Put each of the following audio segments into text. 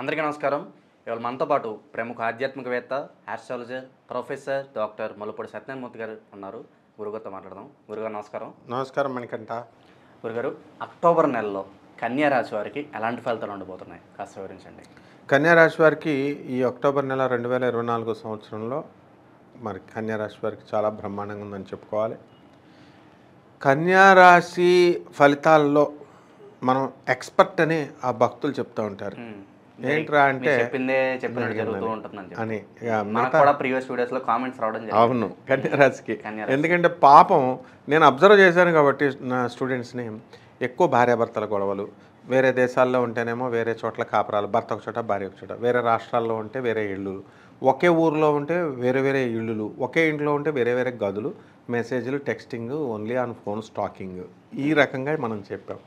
అందరికీ నమస్కారం ఇవాళ మనతో పాటు ప్రముఖ ఆధ్యాత్మికవేత్త astrologer professor doctor Malupudi Satyanarayanamurthy garu ఉన్నారు గురుగారితో మాట్లాడదాం గురుగారు నమస్కారం నమస్కారం మణికంఠ గురుగారు అక్టోబర్ నెలలో కన్యా రాశి వారికి ఎలాంటి ఫలితాలు ఉండబోతున్నాయి కాస్త వివరించండి కన్యా రాశి వారికి ఈ అక్టోబర్ నెల రెండు వేల ఇరవై నాలుగు సంవత్సరంలో మరి కన్యా రాశి వారికి చాలా బ్రహ్మాండంగా ఉందని చెప్పుకోవాలి కన్యా రాశి ఫలితాల్లో మనం ఎక్స్పర్ట్ అని ఆ భక్తులు చెప్తూ ఉంటారు ఏంట్రా అంటే చెప్పిందే చెప్పినట్టు జరుగుతూ అని ప్రీవియస్ వీడియోస్ లో కామెంట్స్ రావడం అవును కన్యారాశికి ఎందుకంటే పాపం నేను అబ్జర్వ్ చేశాను కాబట్టి నా స్టూడెంట్స్ని ఎక్కువ భార్యాభర్తల గొడవలు వేరే దేశాల్లో ఉంటేనేమో వేరే చోట్ల కాపురాలు భర్త ఒక చోట భార్య ఒక చోట వేరే రాష్ట్రాల్లో ఉంటే వేరే ఇళ్ళు ఒకే ఊర్లో ఉంటే వేరే వేరే ఇళ్ళు ఒకే ఇంట్లో ఉంటే వేరే వేరే గదులు మెసేజ్లు texting only on phones stalking ఈ రకంగా మనం చెప్పాం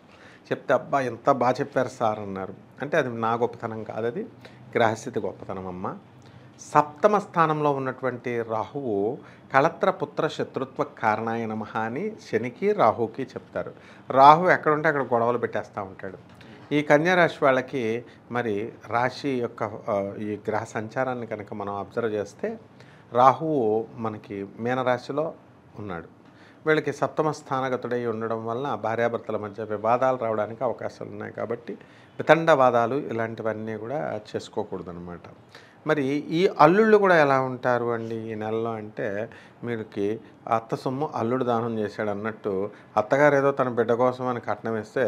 చెప్తే అబ్బా ఎంత బాగా చెప్పారు సార్ అన్నారు అంటే అది నా గొప్పతనం కాదు అది గ్రహస్థితి గొప్పతనం అమ్మ సప్తమ స్థానంలో ఉన్నటువంటి రాహువు కళత్ర పుత్ర శత్రుత్వ కారణాయ నమ అని శనికి రాహుకి చెప్తారు రాహు ఎక్కడుంటే అక్కడ గొడవలు పెట్టేస్తూ ఉంటాడు ఈ కన్యారాశి వాళ్ళకి మరి రాశి యొక్క ఈ గ్రహ సంచారాన్ని కనుక మనం అబ్జర్వ్ చేస్తే రాహువు మనకి మీనరాశిలో ఉన్నాడు వీళ్ళకి సప్తమ స్థానగతుడై ఉండడం వల్ల భార్యాభర్తల మధ్య వివాదాలు రావడానికి అవకాశాలు ఉన్నాయి కాబట్టి వితండవాదాలు ఇలాంటివన్నీ కూడా చేసుకోకూడదనమాట మరి ఈ అల్లుళ్ళు కూడా ఎలా ఉంటారు అండి ఈ నెలలో అంటే మీరుకి అత్త సొమ్ము అల్లుడు దానం చేశాడు అన్నట్టు అత్తగారు ఏదో తన బిడ్డ కోసం అని కట్నం ఇస్తే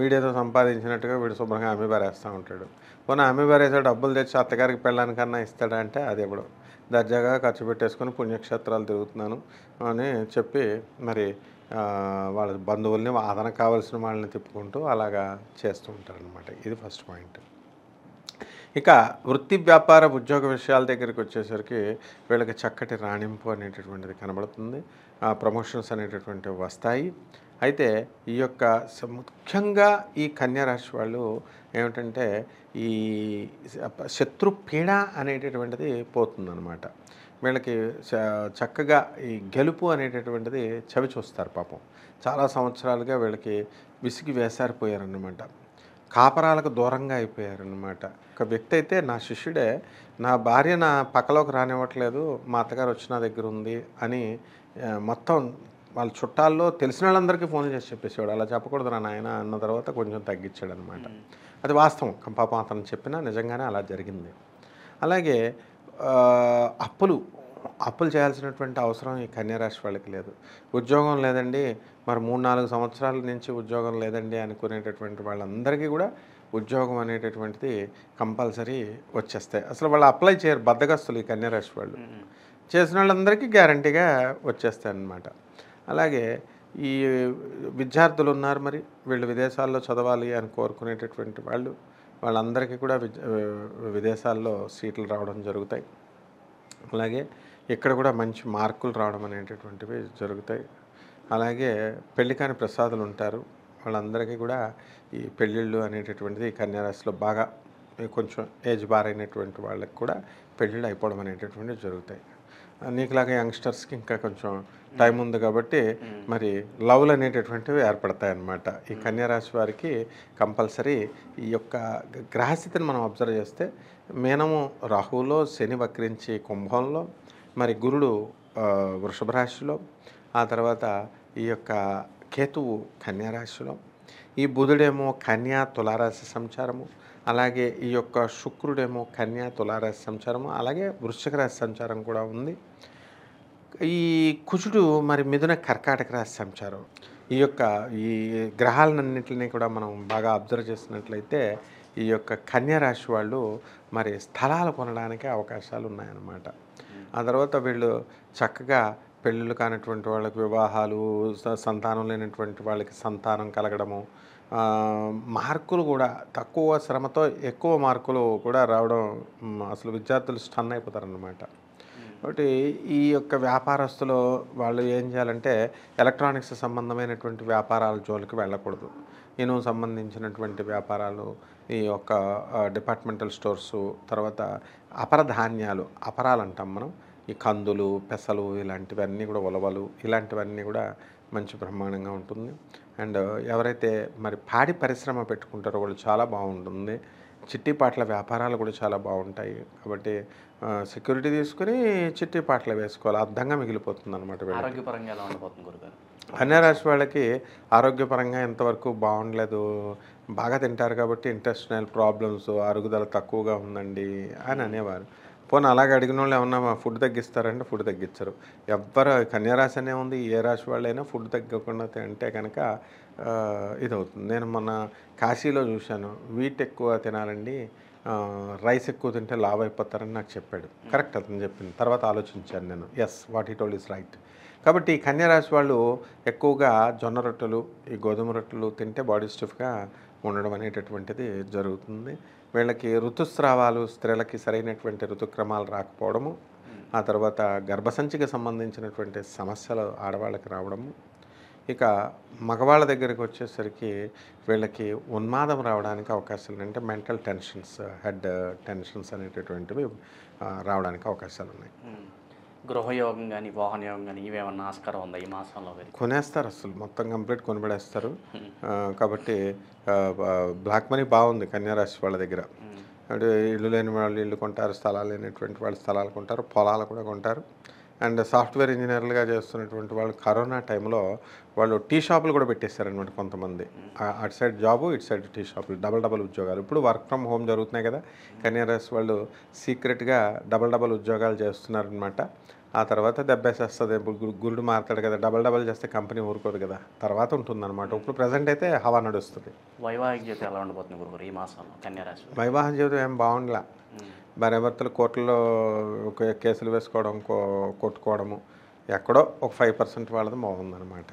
వీడేదో సంపాదించినట్టుగా వీడు శుభ్రంగా అమ్మి పారేస్తూ ఉంటాడు పోనీ ఆమె ఏదో డబ్బులు తెచ్చి అత్తగారికి పెళ్ళానికన్నా ఇస్తాడా అంటే అది ఇవ్వడు దర్జాగా ఖర్చు పెట్టేసుకొని పుణ్యక్షేత్రాలు తిరుగుతున్నాను అని చెప్పి మరి వాళ్ళ బంధువుల్ని ఆదరణ కావాల్సిన వాళ్ళని తిప్పుకుంటూ అలాగా చేస్తూ ఉంటారనమాట ఇది ఫస్ట్ పాయింట్ ఇక వృత్తి వ్యాపార ఉద్యోగ విషయాల దగ్గరికి వచ్చేసరికి వీళ్ళకి చక్కటి రాణింపు అనేటటువంటిది కనబడుతుంది ప్రమోషన్స్ అనేటటువంటివి వస్తాయి అయితే ఈ యొక్క ముఖ్యంగా ఈ కన్యారాశి వాళ్ళు ఏమిటంటే ఈ శత్రు పీడ అనేటటువంటిది పోతుందన్నమాట వీళ్ళకి చక్కగా ఈ గెలుపు అనేటటువంటిది చవి చూస్తారు పాపం చాలా సంవత్సరాలుగా వీళ్ళకి విసిగి వేసారిపోయారన్నమాట కాపరాలకు దూరంగా అయిపోయారనమాట ఒక వ్యక్తి అయితే నా శిష్యుడే నా భార్య నా పక్కలోకి రానివ్వట్లేదు మా అత్తగారు వచ్చి నా దగ్గర ఉంది అని మొత్తం వాళ్ళ చుట్టాల్లో తెలిసిన వాళ్ళందరికీ ఫోన్ చేసి చెప్పేసేవాడు అలా చెప్పకూడదు నా ఆయన అన్న తర్వాత కొంచెం తగ్గించాడు అనమాట అది వాస్తవం పాపం అతను చెప్పినా నిజంగానే అలా జరిగింది అలాగే అప్పులు అప్పులు చేయాల్సినటువంటి అవసరం ఈ కన్యారాశి వాళ్ళకి లేదు ఉద్యోగం లేదండి మరి మూడు నాలుగు సంవత్సరాల నుంచి ఉద్యోగం లేదండి అనుకునేటటువంటి వాళ్ళందరికీ కూడా ఉద్యోగం అనేటటువంటిది కంపల్సరీ వచ్చేస్తాయి అసలు వాళ్ళు అప్లై చేయరు బద్దగస్తులు ఈ కన్యారాశి వాళ్ళు చేసిన వాళ్ళందరికీ గ్యారంటీగా వచ్చేస్తాయి అన్నమాట అలాగే ఈ విద్యార్థులు ఉన్నారు మరి వీళ్ళు విదేశాల్లో చదవాలి అని కోరుకునేటటువంటి వాళ్ళు వాళ్ళందరికీ కూడా విదేశాల్లో సీట్లు రావడం జరుగుతాయి అలాగే ఇక్కడ కూడా మంచి మార్కులు రావడం అనేటటువంటివి జరుగుతాయి అలాగే పెళ్ళికాని ప్రసాదులు ఉంటారు వాళ్ళందరికీ కూడా ఈ పెళ్ళిళ్ళు అనేటటువంటిది కన్యారాశిలో బాగా కొంచెం ఏజ్ బారైనటువంటి వాళ్ళకి కూడా పెళ్ళిళ్ళు అయిపోవడం అనేటటువంటివి జరుగుతాయి నీకులాగా యంగ్స్టర్స్కి ఇంకా కొంచెం టైం ఉంది కాబట్టి మరి లవ్లు అనేటటువంటివి ఏర్పడతాయి అన్నమాట ఈ కన్యారాశి వారికి కంపల్సరీ ఈ యొక్క గ్రహస్థితిని మనం అబ్జర్వ్ చేస్తే మేనము రాహులో శని వక్రించి కుంభంలో మరి గురుడు వృషభ రాశిలో ఆ తర్వాత ఈ యొక్క కేతువు కన్యారాశిలో ఈ బుధుడేమో కన్యా తులారాశి సంచారము అలాగే ఈ యొక్క శుక్రుడేమో కన్యా తులారాశి సంచారము అలాగే వృశ్చిక రాశి సంచారం కూడా ఉంది ఈ కుజుడు మరి మిథున కర్కాటక రాశి సంచారం ఈ యొక్క ఈ గ్రహాలన్నింటినీ కూడా మనం బాగా అబ్జర్వ్ చేసినట్లయితే ఈ యొక్క కన్యా రాశి వాళ్ళు మరి స్థలాలు కొనడానికి అవకాశాలు ఉన్నాయన్నమాట ఆ తర్వాత వీళ్ళు చక్కగా పెళ్ళిళ్ళు కానటువంటి వాళ్ళకి వివాహాలు సంతానం లేనటువంటి వాళ్ళకి సంతానం కలగడము మార్కులు కూడా తక్కువ శ్రమతో ఎక్కువ మార్కులు కూడా రావడం అసలు విద్యార్థులు స్టన్ అయిపోతారన్నమాట కాబట్టి ఈ యొక్క వ్యాపారస్తులు వాళ్ళు ఏం చేయాలంటే ఎలక్ట్రానిక్స్ సంబంధమైనటువంటి వ్యాపారాల జోలికి వెళ్ళకూడదు నేను సంబంధించినటువంటి వ్యాపారాలు ఈ యొక్క డిపార్ట్మెంటల్ స్టోర్స్ తర్వాత అపర ధాన్యాలు అపరాలు అంటాం మనం ఈ కందులు పెసలు ఇలాంటివన్నీ కూడా ఉలవలు ఇలాంటివన్నీ కూడా మంచి బ్రహ్మాండంగా ఉంటుంది అండ్ ఎవరైతే మరి పాడి పరిశ్రమ పెట్టుకుంటారో వాళ్ళు చాలా బాగుంటుంది చిట్టి పాటల వ్యాపారాలు కూడా చాలా బాగుంటాయి కాబట్టి సెక్యూరిటీ తీసుకుని పాటలు వేసుకోవాలి అర్థంగా మిగిలిపోతుంది అనమాట కన్యారాశి వాళ్ళకి ఆరోగ్యపరంగా ఎంతవరకు బాగుండలేదు బాగా తింటారు కాబట్టి ఇంటెస్టినల్ ప్రాబ్లమ్స్ అరుగుదల తక్కువగా ఉందండి అని అనేవారు పోనీ అలాగ అడిగిన వాళ్ళు ఏమన్నా ఫుడ్ తగ్గిస్తారంటే ఫుడ్ తగ్గించరు ఎవ్వరు కన్యారాశి అనే ఉంది ఏ రాశి వాళ్ళైనా ఫుడ్ తగ్గకుండా తింటే కనుక ఇదవుతుంది నేను మొన్న కాశీలో చూశాను వీట్ ఎక్కువ తినాలండి రైస్ ఎక్కువ తింటే లాభ అయిపోతారని నాకు చెప్పాడు కరెక్ట్ అతను చెప్పింది తర్వాత ఆలోచించాను నేను yes what he told is right కాబట్టి కన్యరాశి వాళ్ళు ఎక్కువగా జొన్న రొట్టెలు ఈ గోధుమ రొట్టెలు తింటే బాడీ స్టిఫ్గా ఉండడం అనేటటువంటిది జరుగుతుంది వీళ్ళకి ఋతుస్రావాలు స్త్రీలకి సరైనటువంటి ఋతుక్రమాలు రాకపోవడము ఆ తర్వాత గర్భసంచికి సంబంధించినటువంటి సమస్యలు ఆడవాళ్ళకి రావడము ఇక మగవాళ్ళ దగ్గరికి వచ్చేసరికి వీళ్ళకి ఉన్మాదం రావడానికి అవకాశాలు అంటే మెంటల్ టెన్షన్స్ హెడ్ టెన్షన్స్ అనేటటువంటివి రావడానికి అవకాశాలు ఉన్నాయి గృహయోగం కానీ వాహనయోగం కానీ ఇవేమన్నా ఆస్కారం ఉందా ఈ మాసంలో కొనేస్తారు అసలు మొత్తం కంప్లీట్ కొనబడేస్తారు కాబట్టి బ్లాక్ మనీ బాగుంది కన్యారాశి వాళ్ళ దగ్గర అంటే ఇల్లు లేని వాళ్ళు ఇల్లు కొంటారు స్థలాలు లేనటువంటి వాళ్ళు స్థలాలు కొంటారు పొలాలు కూడా కొంటారు అండ్ సాఫ్ట్వేర్ ఇంజనీర్లుగా చేస్తున్నటువంటి వాళ్ళు కరోనా టైంలో వాళ్ళు టీ షాపులు కూడా పెట్టేస్తారనమాట కొంతమంది అటు సైడ్ జాబు ఇటు సైడ్ టీ షాపులు డబల్ డబల్ ఉద్యోగాలు ఇప్పుడు వర్క్ ఫ్రమ్ హోమ్ జరుగుతున్నాయి కదా కన్యారస్ వాళ్ళు సీక్రెట్గా డబల్ డబల్ ఉద్యోగాలు చేస్తున్నారనమాట ఆ తర్వాత దెబ్బేసేస్తుంది ఇప్పుడు గురుడు మారుతాడు కదా డబల్ డబల్ చేస్తే కంపెనీ ఊరుకోదు కదా తర్వాత ఉంటుందన్నమాట ఇప్పుడు ప్రజెంట్ అయితే హవా నడుస్తుంది వైవాహిక జీవితం ఎలా ఉండబోతుంది గురుగారు ఈ మాసంలో కన్యారాశి వైవాహిక జీవితం ఏం బాగుండలే భార్యాభర్తలు కోర్టులో కేసులు వేసుకోవడం కొట్టుకోవడము ఎక్కడో ఒక ఫైవ్ పర్సెంట్ వాళ్ళది బాగుందన్నమాట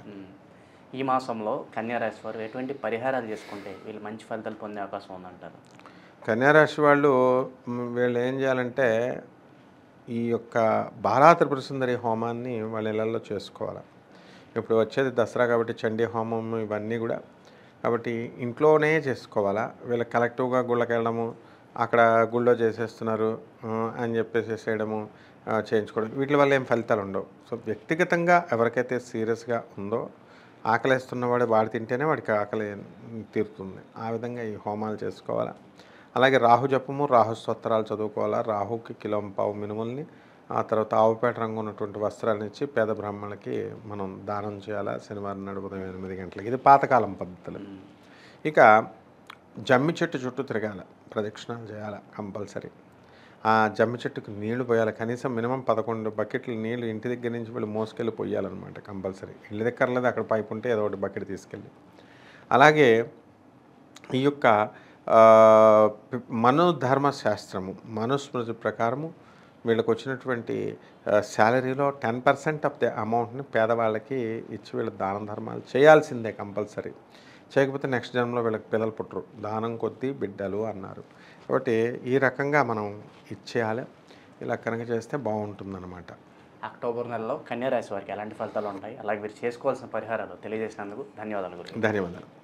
ఈ మాసంలో కన్యారాశి వారు ఎటువంటి పరిహారాలు చేసుకుంటే వీళ్ళు మంచి ఫలితాలు పొందే అవకాశం ఉందంటారు కన్యారాశి వాళ్ళు వీళ్ళు ఏం చేయాలంటే ఈ యొక్క బాలాత్రిపుర సుందరి హోమాన్ని వాళ్ళ ఇళ్లలో చేసుకోవాలి ఇప్పుడు వచ్చేది దసరా కాబట్టి చండీ హోమం ఇవన్నీ కూడా కాబట్టి ఇంట్లోనే చేసుకోవాలా వీళ్ళు కలెక్టివ్గా గుళ్ళకెళ్ళడము అక్కడ గుళ్ళో చేసేస్తున్నారు అని చెప్పేసి చేయడము చేయించుకోవడం వీటి వల్ల ఏం ఫలితాలు ఉండవు సో వ్యక్తిగతంగా ఎవరికైతే సీరియస్గా ఉందో ఆకలిస్తున్నవాడు వాడు తింటేనే వాడికి ఆకలి తీరుతుంది ఆ విధంగా ఈ హోమాలు చేసుకోవాలా అలాగే రాహు జపము రాహు స్తోత్రాలు చదువుకోవాలా రాహుకి కిలో పావు మినుముల్ని ఆ తర్వాత ఆవుపేట రంగు ఉన్నటువంటి వస్త్రాలను ఇచ్చి పేద బ్రాహ్మణులకి మనం దానం చేయాలా శనివారం నాడు ఉదయం ఎనిమిది గంటలకి ఇది పాతకాలం పద్ధతులు ఇక జమ్మి చెట్టు చుట్టూ తిరగాల ప్రదక్షిణాలు చేయాలి కంపల్సరీ ఆ జమ్మి చెట్టుకు నీళ్లు పోయాలి కనీసం మినిమం పదకొండు బకెట్లు నీళ్లు ఇంటి దగ్గర నుంచి వెళ్ళి మోసుకెళ్ళి పోయాలన్నమాట కంపల్సరీ ఇళ్ళ దగ్గర లేదు అక్కడ పైపు ఉంటే ఏదో ఒకటి బకెట్ తీసుకెళ్ళి అలాగే ఈ యొక్క మనోధర్మ శాస్త్రము మనుస్మృతి ప్రకారము వీళ్ళకి వచ్చినటువంటి శాలరీలో టెన్ పర్సెంట్ ఆఫ్ ద అమౌంట్ని పేదవాళ్ళకి ఇచ్చి వీళ్ళు దాన ధర్మాలు చేయాల్సిందే కంపల్సరీ చేయకపోతే నెక్స్ట్ జన్మలో వీళ్ళకి పిల్లలు పుట్టరు దానం కొద్దీ బిడ్డలు అన్నారు కాబట్టి ఈ రకంగా మనం ఇచ్చేయాలి ఇలా కనుక చేస్తే బాగుంటుందన్నమాట అక్టోబర్ నెలలో కన్యా రాశి వారికి ఎలాంటి ఫలితాలు ఉంటాయి అలాగే మీరు చేసుకోవాల్సిన పరిహారాలు తెలియజేసినందుకు ధన్యవాదాలు ధన్యవాదాలు